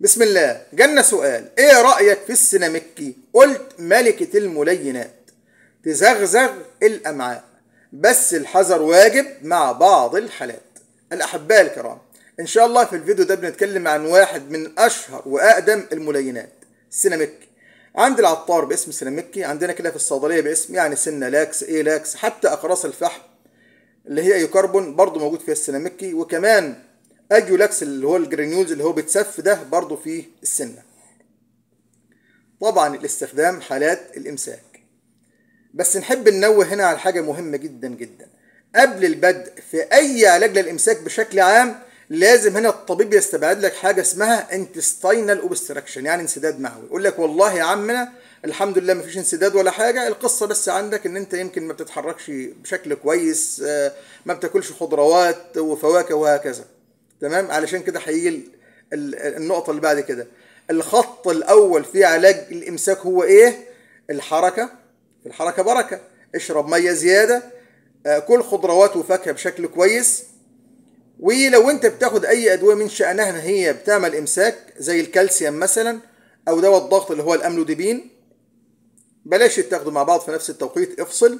بسم الله جالنا سؤال ايه رأيك في السيناميكي قلت ملكة الملينات تزغزغ الأمعاء بس الحذر واجب مع بعض الحالات الأحباء الكرام إن شاء الله في الفيديو ده بنتكلم عن واحد من أشهر وأقدم الملينات السيناميكي عند العطار باسم سيناميكي عندنا كده في الصيدلية باسم يعني سنة لاكس إيه لاكس حتى أقراص الفحم اللي هي أيوكربون برضه موجود فيها السيناميكي وكمان اجيولاكس اللي هو الجرانيولز اللي هو بيتسف ده برضه فيه السنه طبعا الاستخدام حالات الامساك بس نحب ننوه هنا على حاجه مهمه جدا جدا قبل البدء في اي علاج للامساك بشكل عام لازم هنا الطبيب يستبعد لك حاجه اسمها انتستاينال اوبستراكشن يعني انسداد معوي يقول لك والله يا عمنا الحمد لله مفيش انسداد ولا حاجه القصه بس عندك ان انت يمكن ما بتتحركش بشكل كويس آه، ما بتاكلش خضروات وفواكه وهكذا تمام علشان كده هيجي النقطه اللي بعد كده الخط الاول في علاج الامساك هو ايه الحركه الحركه بركه اشرب ميه زياده آه، كل خضروات وفاكهه بشكل كويس ولو انت بتاخد اي ادويه من شانها ان هي بتعمل امساك زي الكالسيوم مثلا او دواء الضغط اللي هو الاملوديبين بلاش تاخده مع بعض في نفس التوقيت افصل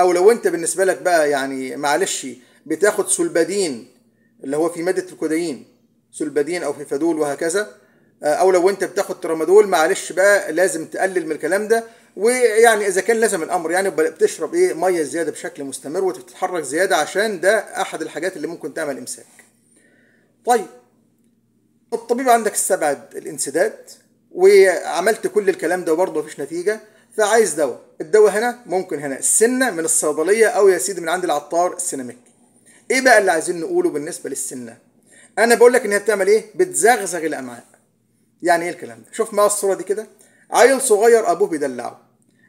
او لو انت بالنسبه لك بقى يعني معلش بتاخد سلبادين اللي هو في مادة الكوديين سلبادين أو فيفادول وهكذا آه، أو لو أنت بتاخد ترامادول معلش بقى لازم تقلل من الكلام ده ويعني إذا كان لازم الأمر يعني بتشرب إيه مية زيادة بشكل مستمر وتتحرك زيادة عشان ده أحد الحاجات اللي ممكن تعمل إمساك. طيب الطبيب عندك استبعد الانسداد وعملت كل الكلام ده وبرضه مفيش نتيجه فعايز دواء الدواء هنا ممكن هنا السنه من الصيدليه او يا سيدي من عند العطار السيناميك ايه بقى اللي عايزين نقوله بالنسبه للسنه انا بقول لك ان هي بتعمل ايه بتزغزغ الامعاء يعني ايه الكلام ده شوف معايا الصوره دي كده عيل صغير ابوه بيدلعه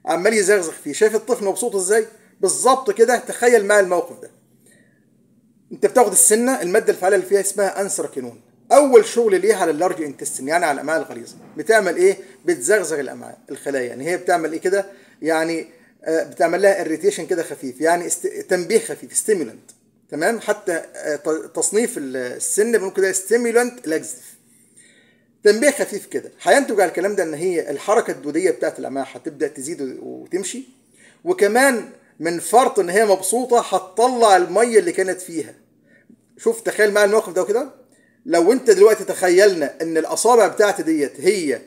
عمال يزغزغ فيه شايف الطفل مبسوط ازاي بالظبط كده تخيل معايا الموقف ده انت بتاخد السنه الماده الفعاله اللي فيها اسمها انسركينون اول شغل ليها على اللارج انتستين يعني على الامعاء الغليظه بتعمل ايه بتزغزغ الامعاء الخلايا يعني هي بتعمل ايه كده يعني آه، بتعمل لها اريتيشن كده خفيف يعني است... تنبيه خفيف ستيمولنت تمام حتى آه، تصنيف السن بنقول كده ستيمولانت لاكزيف تنبيه خفيف كده هينتج على الكلام ده ان هي الحركه الدوديه بتاعت الامعاء هتبدا تزيد وتمشي وكمان من فرط ان هي مبسوطه هتطلع الميه اللي كانت فيها شوف تخيل معايا الموقف ده كده لو انت دلوقتي تخيلنا ان الاصابع بتاعتي ديت هي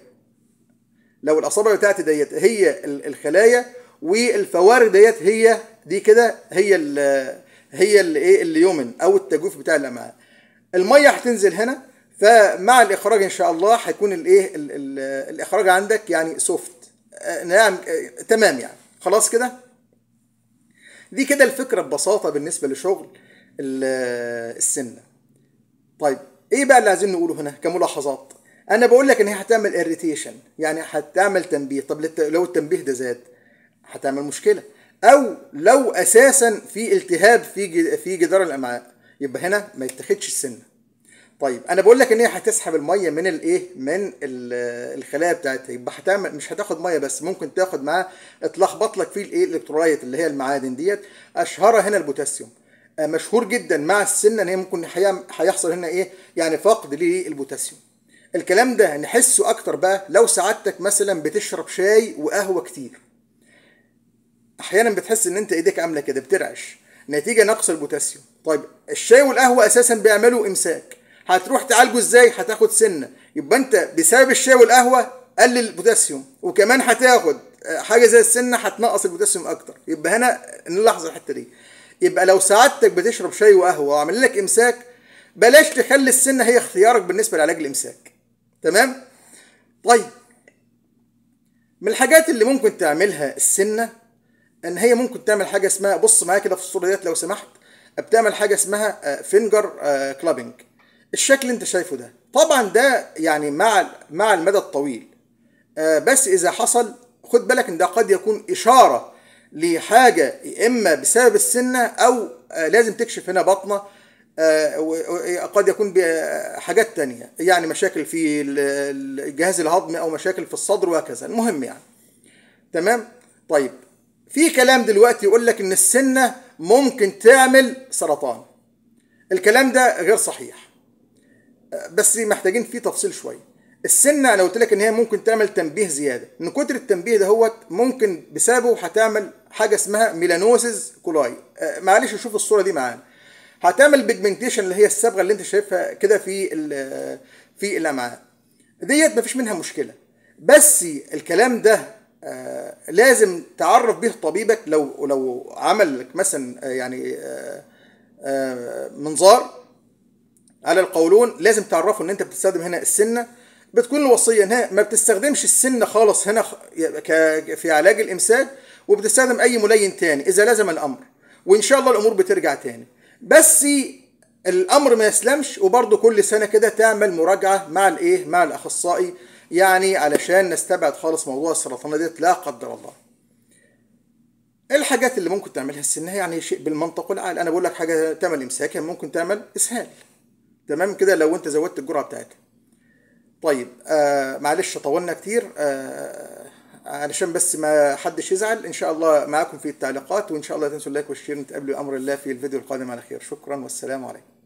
لو الاصابع بتاعتي ديت هي الخلايا والفوارق ديت هي دي كده هي هي اللي ايه اليومن او التجويف بتاع الامعاء الميه هتنزل هنا فمع الاخراج ان شاء الله هيكون الايه الاخراج عندك يعني سوفت آه، نعم آه، تمام يعني خلاص كده دي كده الفكره ببساطه بالنسبه لشغل آه، السنه طيب ايه بقى اللي عايزين نقوله هنا كملاحظات انا بقول لك ان هي هتعمل اريتيشن يعني هتعمل تنبيه طب لو التنبيه ده زاد هتعمل مشكله او لو اساسا في التهاب في في جدار الامعاء يبقى هنا ما يتاخدش السنه طيب انا بقول لك ان هي هتسحب الميه من الايه من آه، الخلايا بتاعتها يبقى هتعمل مش هتاخد ميه بس ممكن تاخد معاه اتلخبط لك فيه الايه الالكترولايت اللي هي المعادن ديت اشهرها هنا البوتاسيوم آه، مشهور جدا مع السنه ان هي ممكن هيحصل هنا ايه يعني فقد للبوتاسيوم الكلام ده نحسه اكتر بقى لو سعادتك مثلا بتشرب شاي وقهوه كتير احيانا بتحس ان انت ايديك عامله كده بترعش نتيجه نقص البوتاسيوم طيب الشاي والقهوه اساسا بيعملوا امساك هتروح تعالجه ازاي هتاخد سنه يبقى انت بسبب الشاي والقهوه قلل البوتاسيوم وكمان هتاخد آه، حاجه زي السنه هتنقص البوتاسيوم اكتر يبقى هنا نلاحظ الحته دي يبقى لو سعادتك بتشرب شاي وقهوه وعامل لك امساك بلاش تخلي السنه هي اختيارك بالنسبه لعلاج الامساك تمام طيب من الحاجات اللي ممكن تعملها السنه ان هي ممكن تعمل حاجه اسمها بص معايا كده في الصوره ديت لو سمحت بتعمل حاجه اسمها فينجر آه، كلابنج آه، الشكل اللي انت شايفه ده طبعا ده يعني مع مع المدى الطويل آه، بس اذا حصل خد بالك ان ده قد يكون اشاره لحاجه اما بسبب السنه او لازم تكشف هنا بطنه قد يكون بحاجات تانية يعني مشاكل في الجهاز الهضمي او مشاكل في الصدر وهكذا المهم يعني تمام طيب في كلام دلوقتي يقول لك ان السنه ممكن تعمل سرطان الكلام ده غير صحيح بس محتاجين فيه تفصيل شويه السنه انا قلت لك ان هي ممكن تعمل تنبيه زياده ان كتر التنبيه ده هو ممكن بسببه هتعمل حاجه اسمها ميلانوسيس كولاي أه، معلش شوف الصوره دي معانا هتعمل بيجمنتيشن اللي هي الصبغه اللي انت شايفها كده في في الامعاء ديت مفيش منها مشكله بس الكلام ده آه، لازم تعرف به طبيبك لو لو عمل لك مثلا آه، يعني آه، منظار على القولون لازم تعرفه ان انت بتستخدم هنا السنه بتكون الوصيه انها ما بتستخدمش السنه خالص هنا في علاج الامساك وبتستخدم اي ملين تاني اذا لزم الامر وان شاء الله الامور بترجع تاني بس الامر ما يسلمش وبرضه كل سنه كده تعمل مراجعه مع الايه مع الاخصائي يعني علشان نستبعد خالص موضوع السرطانه ديت لا قدر الله إيه الحاجات اللي ممكن تعملها السنه يعني شيء بالمنطق والعقل انا بقول لك حاجه تعمل امساك يعني ممكن تعمل اسهال تمام كده لو انت زودت الجرعه بتاعتها طيب آه معلش طولنا كتير آه علشان بس ما حدش يزعل ان شاء الله معاكم في التعليقات وان شاء الله تنسوا اللايك والشير نتقابلوا امر الله في الفيديو القادم على خير شكرا والسلام عليكم